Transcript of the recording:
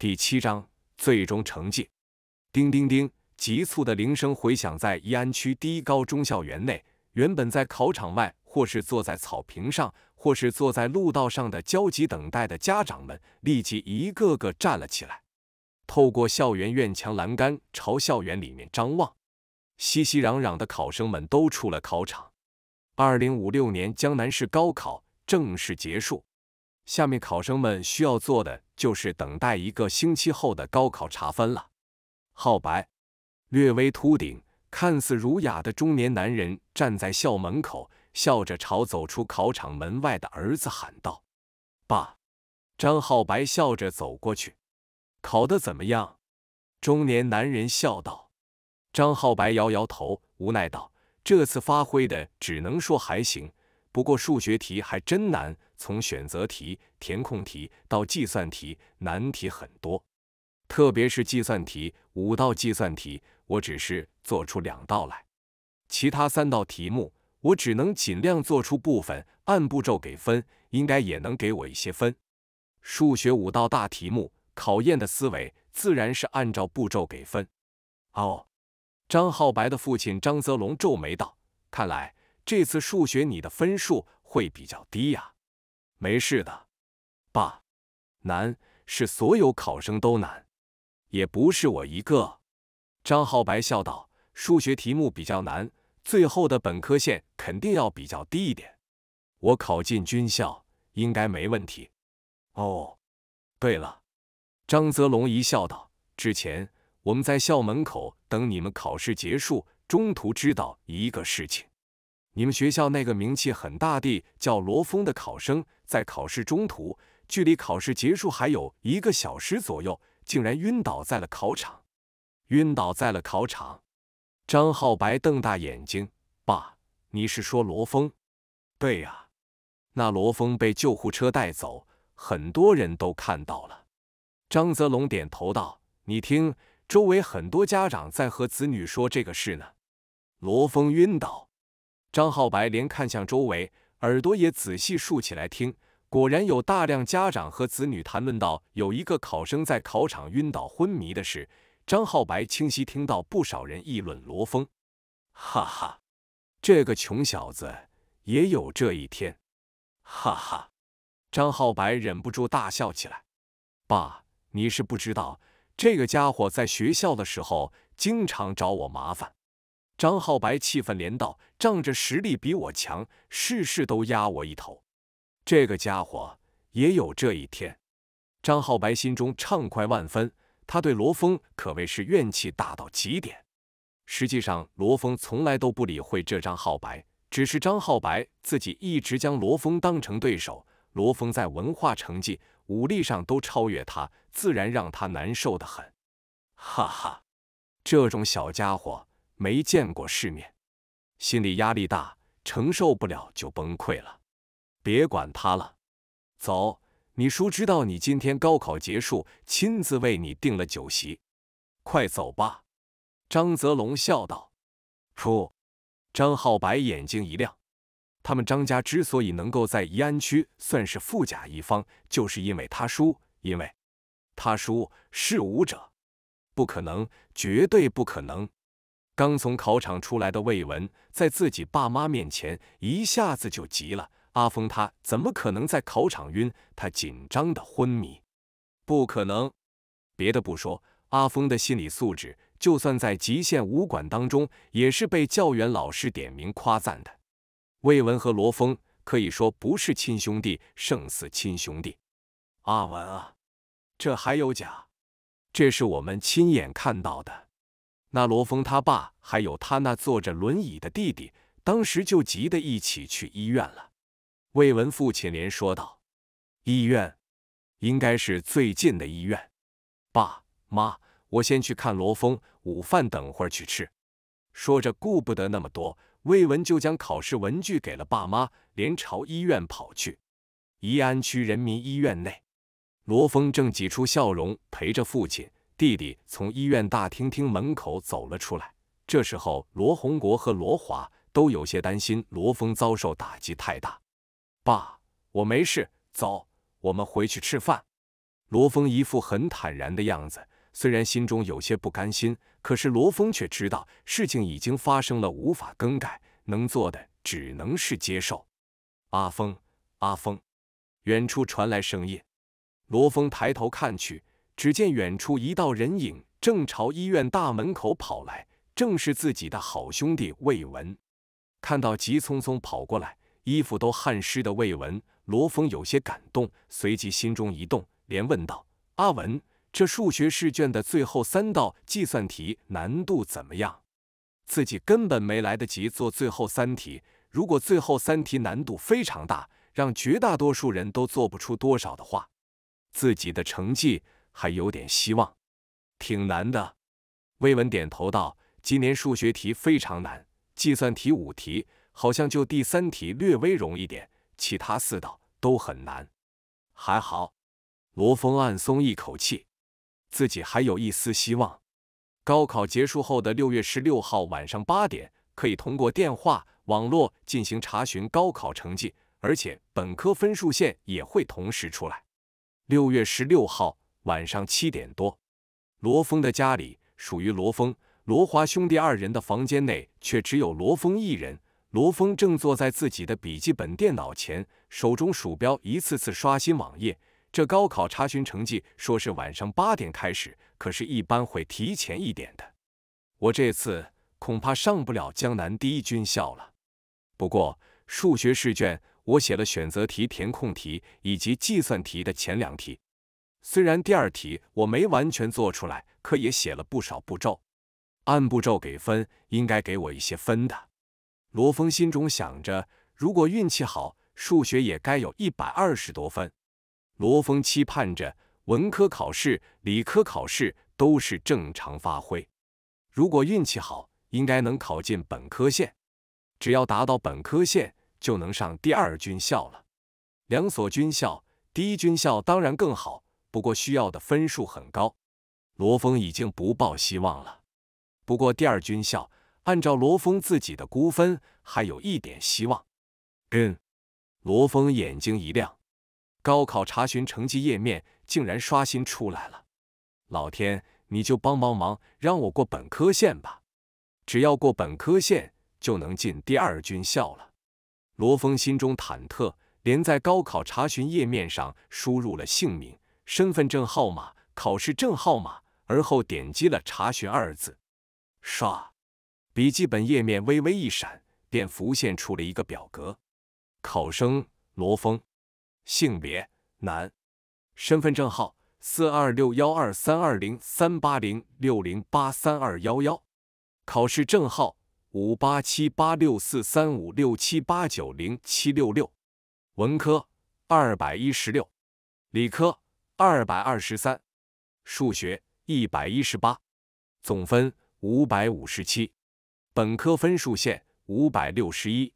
第七章最终成绩。叮叮叮！急促的铃声回响在宜安区第一高中校园内。原本在考场外，或是坐在草坪上，或是坐在路道上的焦急等待的家长们，立即一个个站了起来，透过校园院墙栏杆朝校园里面张望。熙熙攘攘的考生们都出了考场。二零五六年江南市高考正式结束。下面考生们需要做的。就是等待一个星期后的高考查分了。浩白，略微秃顶、看似儒雅的中年男人站在校门口，笑着朝走出考场门外的儿子喊道：“爸。”张浩白笑着走过去：“考的怎么样？”中年男人笑道。张浩白摇摇头，无奈道：“这次发挥的只能说还行，不过数学题还真难。”从选择题、填空题到计算题，难题很多，特别是计算题，五道计算题，我只是做出两道来，其他三道题目我只能尽量做出部分，按步骤给分，应该也能给我一些分。数学五道大题目，考验的思维，自然是按照步骤给分。哦，张浩白的父亲张泽龙皱眉道：“看来这次数学你的分数会比较低呀。”没事的，爸，难是所有考生都难，也不是我一个。张浩白笑道：“数学题目比较难，最后的本科线肯定要比较低一点。我考进军校应该没问题。”哦，对了，张泽龙一笑道：“之前我们在校门口等你们考试结束，中途知道一个事情，你们学校那个名气很大的叫罗峰的考生。”在考试中途，距离考试结束还有一个小时左右，竟然晕倒在了考场。晕倒在了考场。张浩白瞪大眼睛：“爸，你是说罗峰？”“对呀，那罗峰被救护车带走，很多人都看到了。”张泽龙点头道：“你听，周围很多家长在和子女说这个事呢。”罗峰晕倒。张浩白连看向周围。耳朵也仔细竖起来听，果然有大量家长和子女谈论到有一个考生在考场晕倒昏迷的事。张浩白清晰听到不少人议论罗峰，哈哈，这个穷小子也有这一天，哈哈，张浩白忍不住大笑起来。爸，你是不知道，这个家伙在学校的时候经常找我麻烦。张浩白气愤连道：“仗着实力比我强，事事都压我一头，这个家伙也有这一天！”张浩白心中畅快万分，他对罗峰可谓是怨气大到极点。实际上，罗峰从来都不理会这张浩白，只是张浩白自己一直将罗峰当成对手。罗峰在文化成绩、武力上都超越他，自然让他难受的很。哈哈，这种小家伙！没见过世面，心理压力大，承受不了就崩溃了。别管他了，走。你叔知道你今天高考结束，亲自为你订了酒席，快走吧。张泽龙笑道。噗！”张浩白眼睛一亮，他们张家之所以能够在宜安区算是富甲一方，就是因为他叔，因为，他叔是武者。不可能，绝对不可能。刚从考场出来的魏文，在自己爸妈面前一下子就急了。阿峰他怎么可能在考场晕？他紧张的昏迷，不可能。别的不说，阿峰的心理素质，就算在极限武馆当中，也是被教员老师点名夸赞的。魏文和罗峰可以说不是亲兄弟，胜似亲兄弟。阿文啊，这还有假？这是我们亲眼看到的。那罗峰他爸还有他那坐着轮椅的弟弟，当时就急得一起去医院了。魏文父亲连说道：“医院，应该是最近的医院。爸妈，我先去看罗峰，午饭等会儿去吃。”说着，顾不得那么多，魏文就将考试文具给了爸妈，连朝医院跑去。宜安区人民医院内，罗峰正挤出笑容陪着父亲。弟弟从医院大厅厅门口走了出来。这时候，罗洪国和罗华都有些担心罗峰遭受打击太大。爸，我没事，走，我们回去吃饭。罗峰一副很坦然的样子，虽然心中有些不甘心，可是罗峰却知道事情已经发生了，无法更改，能做的只能是接受。阿峰，阿峰，远处传来声音。罗峰抬头看去。只见远处一道人影正朝医院大门口跑来，正是自己的好兄弟魏文。看到急匆匆跑过来、衣服都汗湿的魏文，罗峰有些感动，随即心中一动，连问道：“阿文，这数学试卷的最后三道计算题难度怎么样？自己根本没来得及做最后三题。如果最后三题难度非常大，让绝大多数人都做不出多少的话，自己的成绩……”还有点希望，挺难的。魏文点头道：“今年数学题非常难，计算题五题，好像就第三题略微容易点，其他四道都很难。”还好，罗峰暗松一口气，自己还有一丝希望。高考结束后的六月十六号晚上八点，可以通过电话、网络进行查询高考成绩，而且本科分数线也会同时出来。六月十六号。晚上七点多，罗峰的家里属于罗峰、罗华兄弟二人的房间内，却只有罗峰一人。罗峰正坐在自己的笔记本电脑前，手中鼠标一次次刷新网页。这高考查询成绩说是晚上八点开始，可是，一般会提前一点的。我这次恐怕上不了江南第一军校了。不过，数学试卷我写了选择题、填空题以及计算题的前两题。虽然第二题我没完全做出来，可也写了不少步骤，按步骤给分，应该给我一些分的。罗峰心中想着，如果运气好，数学也该有一百二十多分。罗峰期盼着，文科考试、理科考试都是正常发挥，如果运气好，应该能考进本科线。只要达到本科线，就能上第二军校了。两所军校，第一军校当然更好。不过需要的分数很高，罗峰已经不抱希望了。不过第二军校按照罗峰自己的估分还有一点希望。嗯，罗峰眼睛一亮，高考查询成绩页面竟然刷新出来了。老天，你就帮帮忙，让我过本科线吧！只要过本科线，就能进第二军校了。罗峰心中忐忑，连在高考查询页面上输入了姓名。身份证号码、考试证号码，而后点击了“查询”二字，唰，笔记本页面微微一闪，便浮现出了一个表格：考生罗峰，性别男，身份证号四二六幺二三二零三八零六零八三二幺幺，考试证号五八七八六四三五六七八九零七六六，文科二百一十六，理科。二百二十三，数学一百一十八，总分五百五十七，本科分数线五百六十一。